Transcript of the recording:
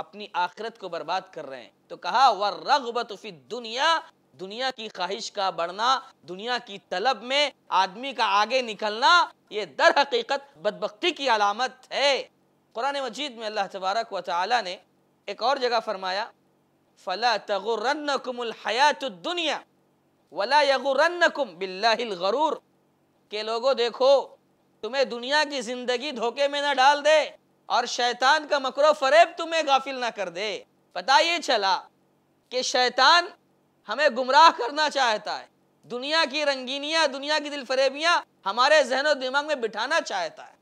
अपनी आखिरत को बर्बाद कर रहे हैं तो कहा वह रगबत दुनिया दुनिया की ख्वाहिश का बढ़ना दुनिया की तलब में आदमी का आगे निकलना ये दर हकीकत बदबकती की अलामत है कुरान मजीद में अल्लाह तबारक व ताली ने एक और जगह फरमाया फला तगुरन कुमुल हयात दुनिया वला यगुरन कुम बिल्लागरूर के लोगों देखो तुम्हें दुनिया की जिंदगी धोखे में ना डाल दे और शैतान का मकर फरेब तुम्हें गाफिल ना कर दे पता ये चला कि शैतान हमें गुमराह करना चाहता है दुनिया की रंगीनियाँ दुनिया की दिलफरेबियाँ हमारे जहन दिमाग में बिठाना चाहता है